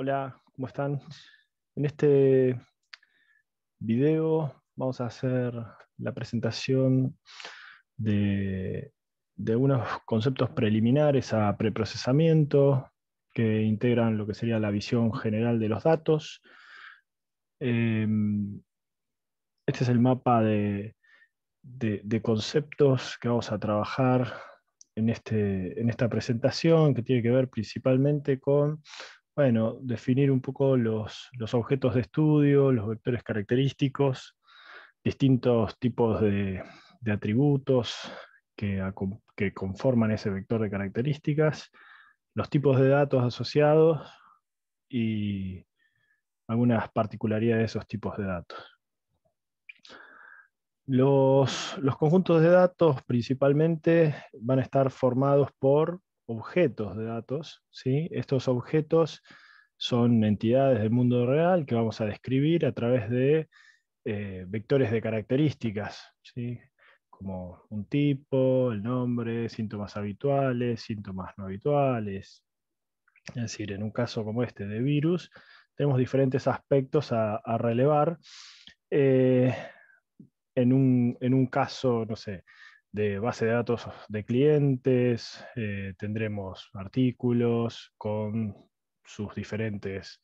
Hola, ¿cómo están? En este video vamos a hacer la presentación de, unos conceptos preliminares a preprocesamiento que integran lo que sería la visión general de los datos. Em, este es el mapa de, conceptos que vamos a trabajar en, este, en esta presentación, que tiene que ver principalmente con bueno, definir un poco los, objetos de estudio, los vectores característicos, distintos tipos de, atributos que, conforman ese vector de características, los tipos de datos asociados y algunas particularidades de esos tipos de datos. los conjuntos de datos principalmente van a estar formados por objetos de datos. ¿sí? Estos objetos son entidades del mundo real que vamos a describir a través de eh, vectores de características, como un tipo, el nombre, síntomas habituales, síntomas no habituales. Es decir, en un caso como este de virus, tenemos diferentes aspectos a, relevar. Eh, en, un, en un caso, no sé, de base de datos de clientes, eh, tendremos artículos con sus diferentes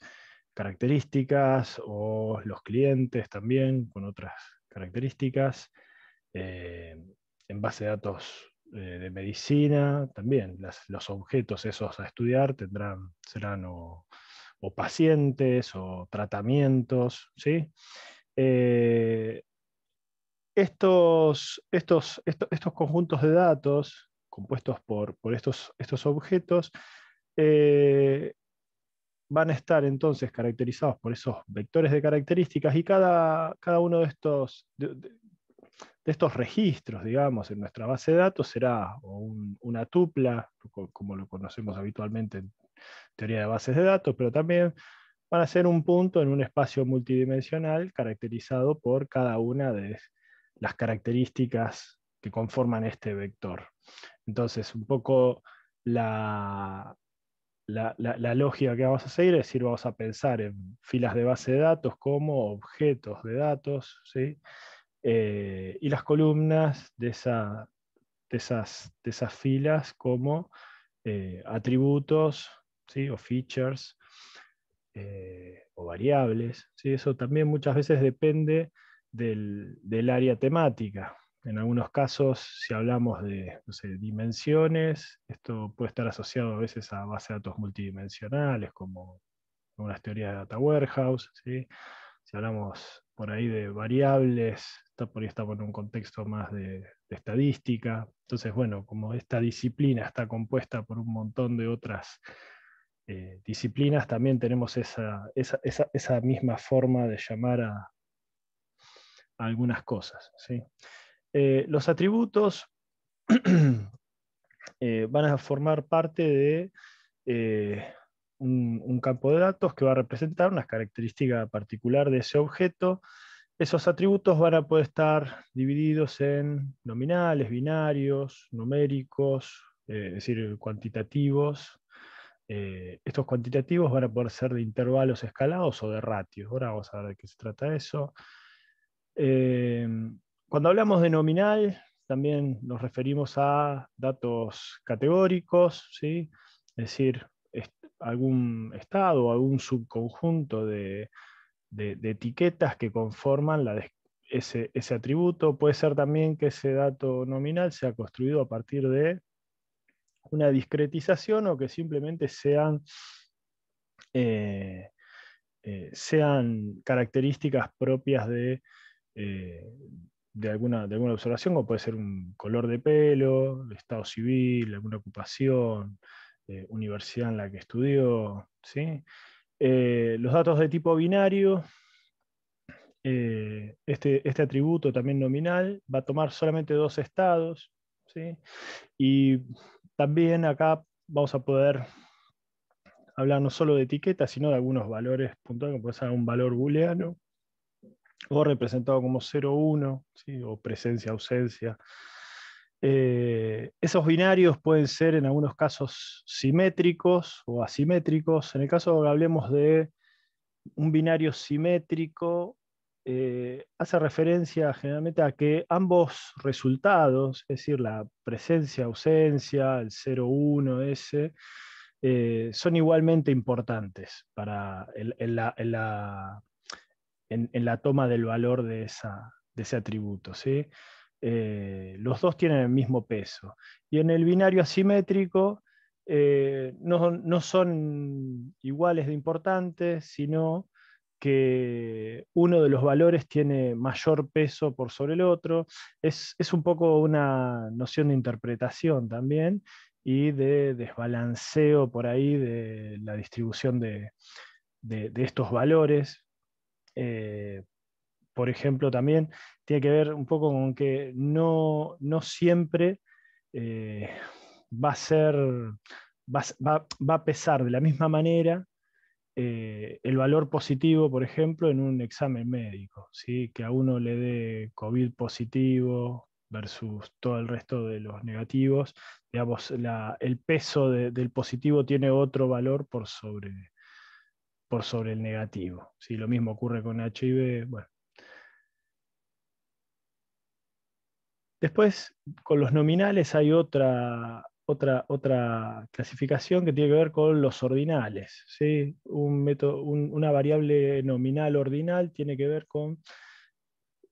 características o los clientes también con otras características. Eh, en base de datos eh, de medicina también, las, los objetos esos a estudiar tendrán, serán o, pacientes o tratamientos, ¿sí? estos, estos, conjuntos de datos compuestos por, estos, estos objetos eh, van a estar entonces caracterizados por esos vectores de características y cada, cada uno de estos, de, estos registros, digamos, en nuestra base de datos será una tupla, como lo conocemos habitualmente en teoría de bases de datos, pero también van a ser un punto en un espacio multidimensional caracterizado por cada una de, las características que conforman este vector. Entonces, un poco la, lógica que vamos a seguir es decir, vamos a pensar en filas de base de datos como objetos de datos, eh, y las columnas de, esas, de esas, filas como eh, atributos o features eh, o variables. Eso también muchas veces depende del, área temática. En algunos casos, si hablamos de dimensiones, esto puede estar asociado a veces a bases de datos multidimensionales, como algunas teorías de Data Warehouse. Si hablamos por ahí de variables, está, por ahí estamos en un contexto más de, estadística. Entonces, bueno, como esta disciplina está compuesta por un montón de otras eh, disciplinas, también tenemos esa misma forma de llamar a, algunas cosas. Eh, los atributos eh, van a formar parte de eh, un, campo de datos que va a representar una característica particular de ese objeto. Esos atributos van a poder estar divididos en nominales, binarios, numéricos, es decir, cuantitativos, estos cuantitativos van a poder ser de intervalos escalados o de ratios. Ahora vamos a ver de qué se trata eso. Eh, cuando hablamos de nominal, también nos referimos a datos categóricos, es decir, algún estado o algún subconjunto de, etiquetas que conforman ese, atributo. Puede ser también que ese dato nominal sea construido a partir de una discretización o que simplemente sean, eh, eh, sean características propias de eh, de, alguna, alguna, observación, como puede ser un color de pelo, estado civil, alguna ocupación, eh, universidad en la que estudió. ¿sí? Eh, los datos de tipo binario, este, este, atributo también nominal va a tomar solamente dos estados. ¿sí? Y también acá vamos a poder hablar no solo de etiquetas, sino de algunos valores puntuales, como puede ser un valor booleano, o representado como 01 o presencia-ausencia. Eh, esos binarios pueden ser en algunos casos simétricos o asimétricos. En el caso hablemos de un binario simétrico, eh, hace referencia generalmente a que ambos resultados, es decir, la presencia-ausencia, el 0-1 eh, son igualmente importantes para la, en, la toma del valor de, ese atributo. ¿sí? Eh, los dos tienen el mismo peso. Y en el binario asimétrico eh, no, son iguales de importantes, sino que uno de los valores tiene mayor peso por sobre el otro. Es, un poco una noción de interpretación también y de desbalanceo por ahí de la distribución de estos valores. Eh, por ejemplo, también tiene que ver un poco con que no, no siempre eh, va a ser, va, a pesar de la misma manera eh, el valor positivo, por ejemplo, en un examen médico, ¿sí? que a uno le dé COVID positivo versus todo el resto de los negativos, digamos, el peso del positivo tiene otro valor por sobre por sobre el negativo. Si lo mismo ocurre con HIV, bueno. Después, con los nominales hay otra, otra, otra clasificación que tiene que ver con los ordinales. ¿sí? una variable nominal ordinal tiene que ver con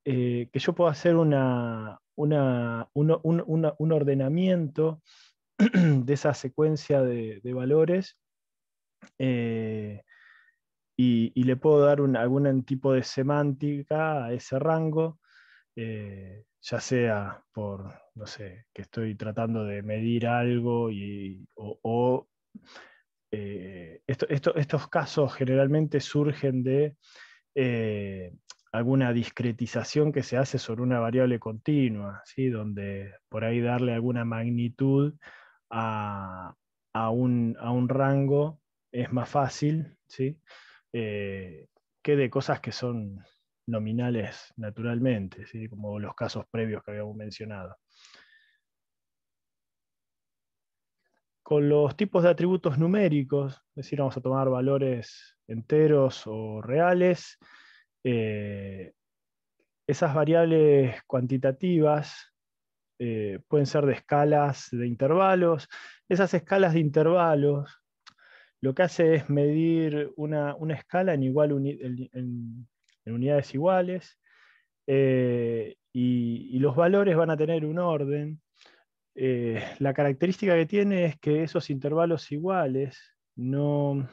eh, que yo puedo hacer una, un, ordenamiento de esa secuencia de, valores eh, y, le puedo dar algún tipo de semántica a ese rango, eh, ya sea por, no sé, que estoy tratando de medir algo y, o, eh, estos casos generalmente surgen de eh, alguna discretización que se hace sobre una variable continua, ¿sí? donde por ahí darle alguna magnitud a, un, a un rango es más fácil, ¿sí? Eh, que de cosas que son nominales naturalmente, como los casos previos que habíamos mencionado. Con los tipos de atributos numéricos, es decir, vamos a tomar valores enteros o reales, eh, esas variables cuantitativas eh, pueden ser de escalas de intervalos. Esas escalas de intervalos lo que hace es medir una, escala en, igual unidades iguales eh, y, los valores van a tener un orden. Eh, la característica que tiene es que esos intervalos iguales no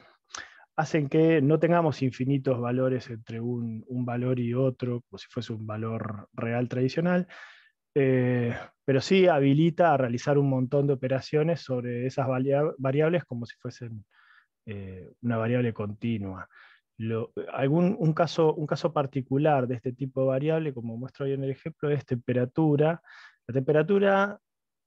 hacen que no tengamos infinitos valores entre un, valor y otro, como si fuese un valor real tradicional, eh, pero sí habilita a realizar un montón de operaciones sobre esas variables como si fuesen eh, una variable continua. un, caso, un caso particular de este tipo de variable, como muestro hoy en el ejemplo, es temperatura. La temperatura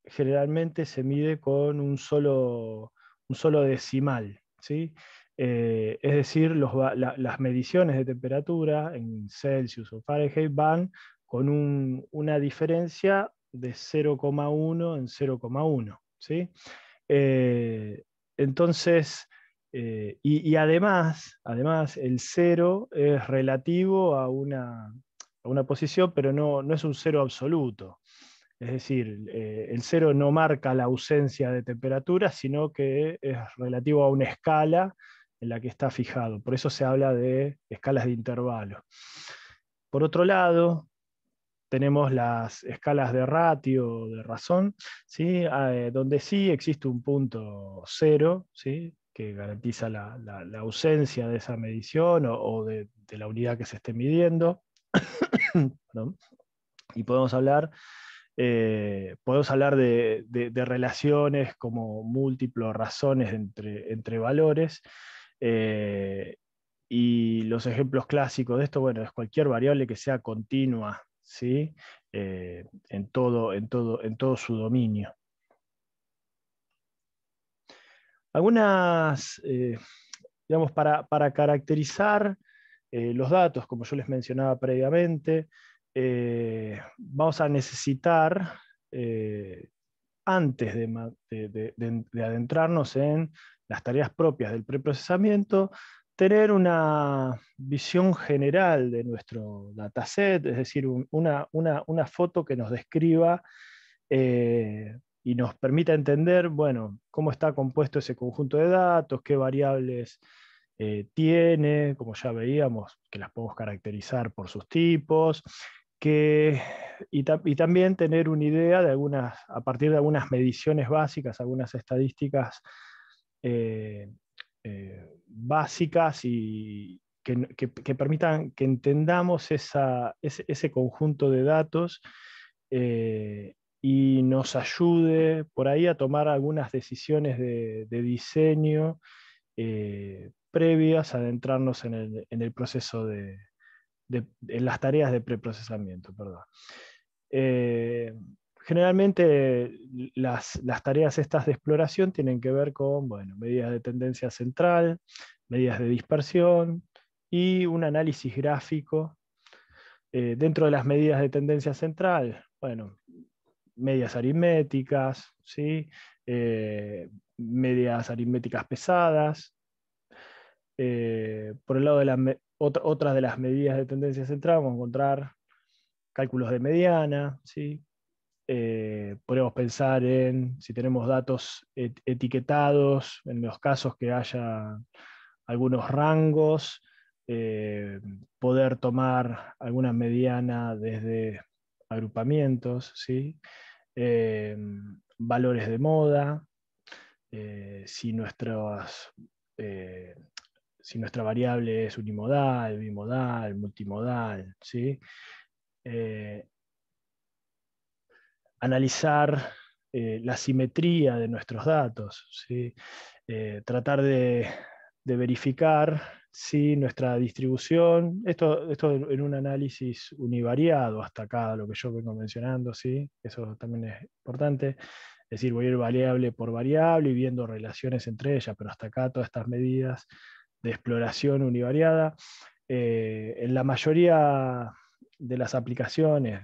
generalmente se mide con un solo, un solo decimal. ¿sí? Eh, es decir, las mediciones de temperatura en Celsius o Fahrenheit van con una diferencia de 0,1 en 0,1. ¿sí? Eh, entonces, eh, y, además, además, el cero es relativo a una, posición, pero no, es un cero absoluto. Es decir, eh, el cero no marca la ausencia de temperatura, sino que es relativo a una escala en la que está fijado. Por eso se habla de escalas de intervalo. Por otro lado, tenemos las escalas de ratio, de razón, ¿sí? Ah, eh, donde sí existe un punto cero, ¿sí? que garantiza la, ausencia de esa medición o, de, la unidad que se esté midiendo. y podemos hablar, eh, podemos hablar de, relaciones como múltiples razones entre, entre valores. Eh, y los ejemplos clásicos de esto, bueno, es cualquier variable que sea continua ¿sí? Eh, en, todo, en, todo, en todo su dominio. Algunas, eh, digamos, para, caracterizar eh, los datos, como yo les mencionaba previamente, eh, vamos a necesitar, antes de, adentrarnos en las tareas propias del preprocesamiento, tener una visión general de nuestro dataset, es decir, una, una, foto que nos describa y nos permita entender, bueno, cómo está compuesto ese conjunto de datos, qué variables eh, tiene, como ya veíamos, que las podemos caracterizar por sus tipos, que, y, también tener una idea de algunas, a partir de algunas mediciones básicas, algunas estadísticas eh, eh, básicas y que, permitan que entendamos esa, ese, conjunto de datos y nos ayude por ahí a tomar algunas decisiones de, diseño eh, previas a adentrarnos en el, proceso de, las tareas de preprocesamiento. Perdón. Eh, generalmente las, tareas estas de exploración tienen que ver con bueno, medidas de tendencia central, medidas de dispersión y un análisis gráfico eh, dentro de las medidas de tendencia central. Bueno, medias aritméticas, ¿sí? Eh, medias aritméticas pesadas. Eh, por el lado de las otras de las medidas de tendencia central, vamos a encontrar cálculos de mediana, ¿sí? Eh, podemos pensar en si tenemos datos etiquetados, en los casos que haya algunos rangos, poder tomar alguna mediana desde agrupamientos, ¿sí? Eh, valores de moda, eh, eh, si, nuestra variable es unimodal, bimodal, multimodal. ¿sí? analizar la simetría de nuestros datos, ¿sí? tratar de, de verificar si nuestra distribución, esto, esto en un análisis univariado hasta acá, lo que yo vengo mencionando, ¿sí? eso también es importante. Es decir, voy a ir variable por variable y viendo relaciones entre ellas, pero hasta acá todas estas medidas de exploración univariada. Eh, en la mayoría de las aplicaciones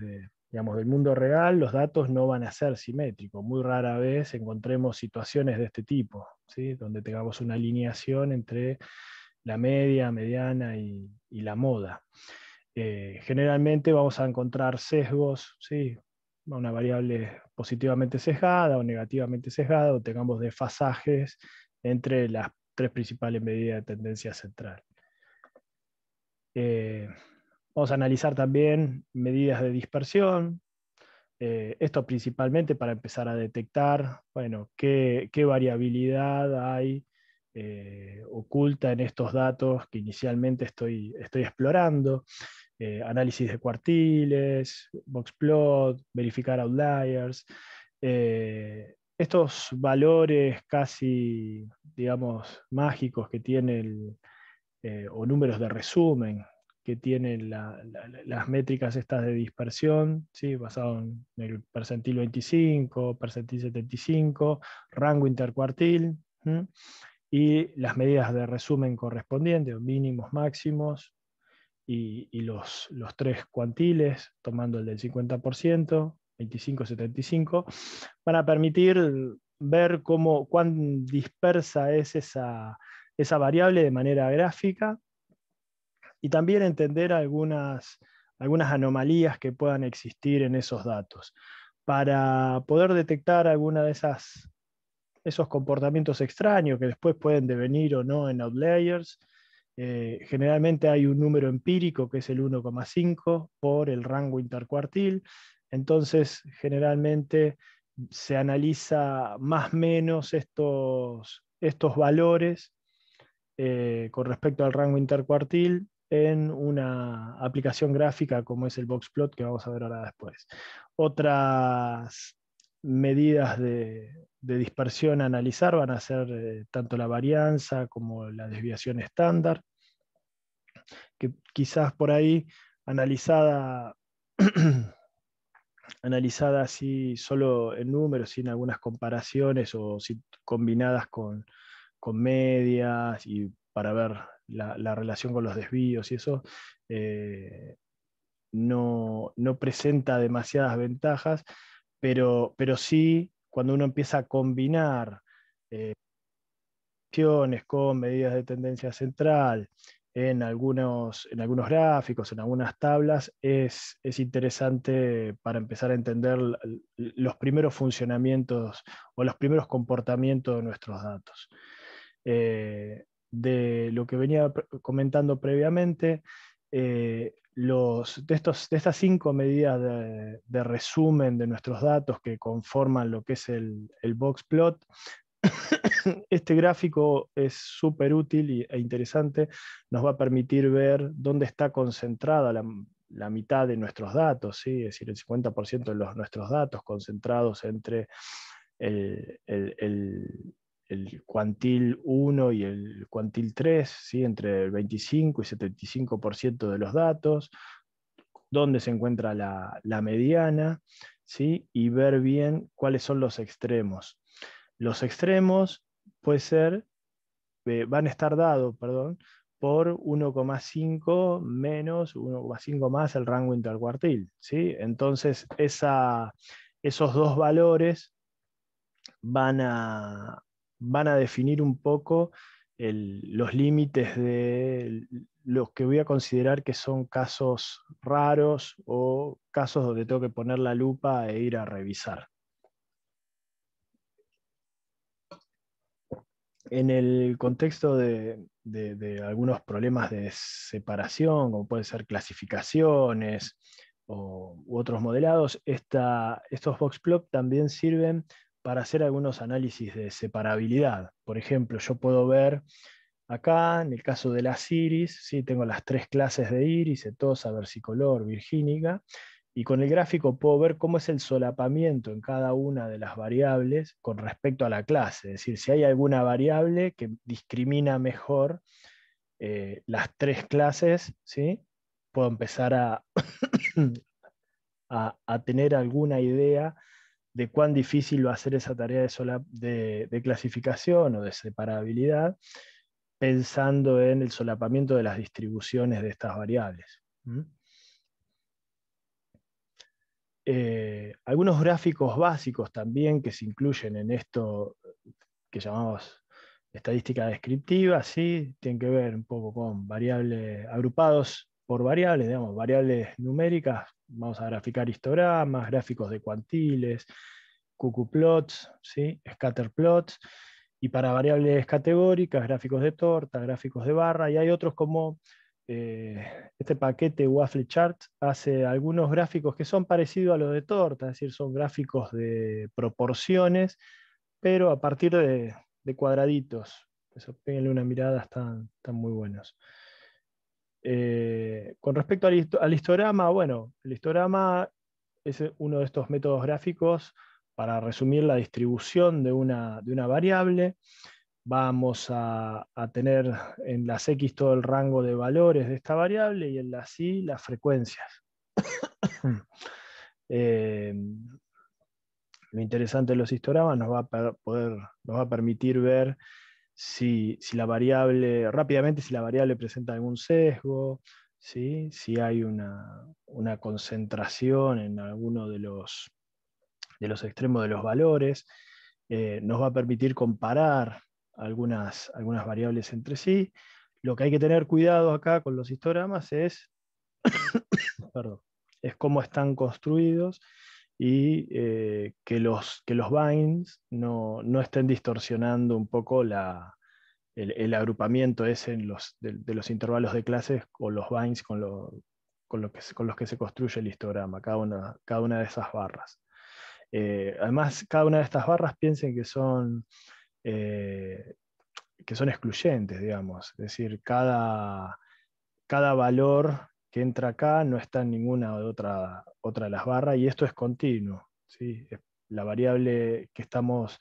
digamos, del mundo real, los datos no van a ser simétricos. Muy rara vez encontremos situaciones de este tipo, ¿sí? donde tengamos una alineación entre la media, mediana y, la moda. Eh, generalmente vamos a encontrar sesgos, ¿sí? una variable positivamente sesgada o negativamente sesgada, o tengamos desfasajes entre las tres principales medidas de tendencia central. Eh, vamos a analizar también medidas de dispersión, eh, esto principalmente para empezar a detectar, bueno, qué, qué variabilidad hay eh, oculta en estos datos que inicialmente estoy, estoy explorando, eh, análisis de cuartiles, plot verificar outliers, eh, estos valores casi, digamos, mágicos que tiene o números de resumen que tienen las métricas estas de dispersión, ¿sí? basado en el percentil 25, percentil 75, rango intercuartil y las medidas de resumen correspondientes, mínimos, máximos, y, los, tres cuantiles, tomando el del 50%, 25-75, van a permitir ver cómo, cuán dispersa es esa, esa variable de manera gráfica y también entender algunas, algunas anomalías que puedan existir en esos datos. Para poder detectar alguna de esas esos comportamientos extraños que después pueden devenir o no en outliers. Eh, generalmente hay un número empírico que es el 1,5 por el rango intercuartil. Entonces, generalmente se analiza más o menos estos, estos valores eh, con respecto al rango intercuartil en una aplicación gráfica como es el boxplot que vamos a ver ahora después. Otras medidas de, dispersión a analizar van a ser eh, tanto la varianza como la desviación estándar, que quizás por ahí analizada, analizada así solo en números, sin algunas comparaciones o si, combinadas con, medias y para ver la, relación con los desvíos y eso, eh, no presenta demasiadas ventajas, pero, pero sí cuando uno empieza a combinar eh, con medidas de tendencia central en algunos, en algunos gráficos, en algunas tablas, es, interesante para empezar a entender los primeros funcionamientos o los primeros comportamientos de nuestros datos. Eh, de lo que venía comentando previamente, eh, de, estas cinco medidas de, resumen de nuestros datos que conforman lo que es el, box plot, este gráfico es súper útil e interesante, nos va a permitir ver dónde está concentrada la, mitad de nuestros datos, ¿sí? es decir, el 50% de los, nuestros datos concentrados entre el, el cuantil 1 y el cuantil 3, ¿sí? entre el 25 y 75% de los datos, dónde se encuentra la, mediana, ¿sí? y ver bien cuáles son los extremos. Los extremos puede ser, eh, van a estar dados, perdón, por 1,5 menos 1,5 más el rango intercuartil. ¿sí? Entonces, esa, esos dos valores van a, van a definir un poco los límites de los que voy a considerar que son casos raros o casos donde tengo que poner la lupa e ir a revisar. En el contexto de, algunos problemas de separación, como pueden ser clasificaciones o, u otros modelados, estos boxplot también sirven para hacer algunos análisis de separabilidad. Por ejemplo, yo puedo ver acá, en el caso de las iris, ¿sí? tengo las tres clases de iris, etosa, versicolor, virgínica, y con el gráfico puedo ver cómo es el solapamiento en cada una de las variables con respecto a la clase, es decir, si hay alguna variable que discrimina mejor eh, las tres clases, ¿sí? puedo empezar a, a tener alguna idea de cuán difícil va a ser esa tarea de, de, clasificación o de separabilidad, pensando en el solapamiento de las distribuciones de estas variables. Eh, algunos gráficos básicos también que se incluyen en esto que llamamos estadística descriptiva, ¿sí? tienen que ver un poco con variables agrupados por variables, digamos, variables numéricas, vamos a graficar histogramas, gráficos de cuantiles, cucuplots, ¿sí? scatterplots, y para variables categóricas, gráficos de torta, gráficos de barra, y hay otros como eh, este paquete Waffle Chart hace algunos gráficos que son parecidos a los de torta, es decir, son gráficos de proporciones, pero a partir de, cuadraditos. Eso, péguenle una mirada, están, están muy buenos. Eh, con respecto al, histograma, bueno, el histograma es eh, uno de estos métodos gráficos para resumir la distribución de una, variable. Vamos a, tener en las X todo el rango de valores de esta variable y en las Y las frecuencias. Eh, lo interesante de los histogramas nos va a permitir ver si, la variable, rápidamente si la variable presenta algún sesgo, si hay una, concentración en alguno de los, de los extremos de los valores, eh, nos va a permitir comparar algunas, algunas variables entre sí. Lo que hay que tener cuidado acá con los histogramas es, es cómo están construidos y eh, que, los, que los binds no, estén distorsionando un poco el, agrupamiento ese en los, de, los intervalos de clases o los binds con, con, lo que, con, los que se construye el histograma, cada una, cada una de esas barras. Eh, además, cada una de estas barras piensen que son, eh, que son excluyentes, digamos, es decir, cada, cada valor que entra acá no está en ninguna otra, otra de las barras y esto es continuo. La variable que estamos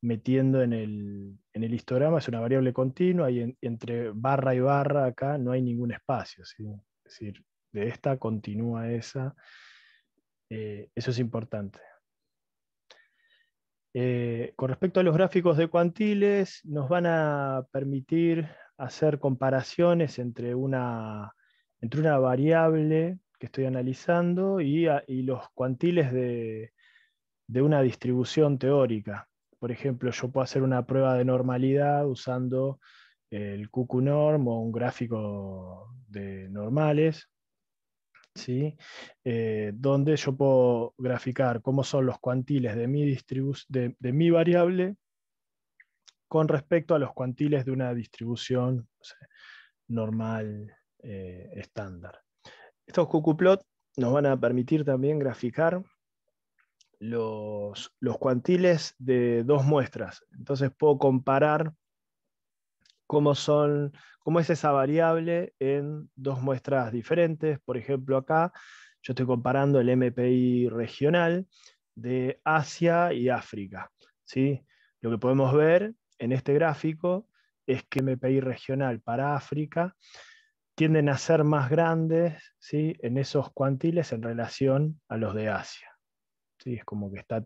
metiendo en el, en el histograma es una variable continua y entre barra y barra acá no hay ningún espacio. Es decir, de esta continúa esa. Eh, eso es importante. Eh, con respecto a los gráficos de cuantiles, nos van a permitir hacer comparaciones entre una entre una variable que estoy analizando y, los cuantiles de, una distribución teórica. Por ejemplo, yo puedo hacer una prueba de normalidad usando el QQNorm o un gráfico de normales, ¿sí? Eh, donde yo puedo graficar cómo son los cuantiles de mi, variable con respecto a los cuantiles de una distribución normal eh, estándar. Estos cucuplot nos van a permitir también graficar los, cuantiles de dos muestras. Entonces puedo comparar cómo, son, cómo es esa variable en dos muestras diferentes. Por ejemplo, acá yo estoy comparando el MPI regional de Asia y África. ¿sí? Lo que podemos ver en este gráfico es que MPI regional para África tienden a ser más grandes ¿sí? en esos cuantiles en relación a los de Asia. ¿sí? Es como que está